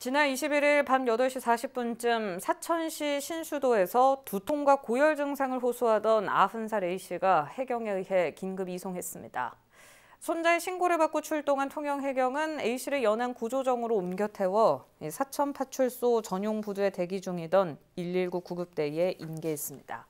지난 21일 밤 8시 40분쯤 사천시 신수도에서 두통과 고열 증상을 호소하던 90살 A씨가 해경에 의해 긴급 이송했습니다. 손자의 신고를 받고 출동한 통영 해경은 A씨를 연안 구조정으로 옮겨 태워 사천 파출소 전용 부두에 대기 중이던 119 구급대에 인계했습니다.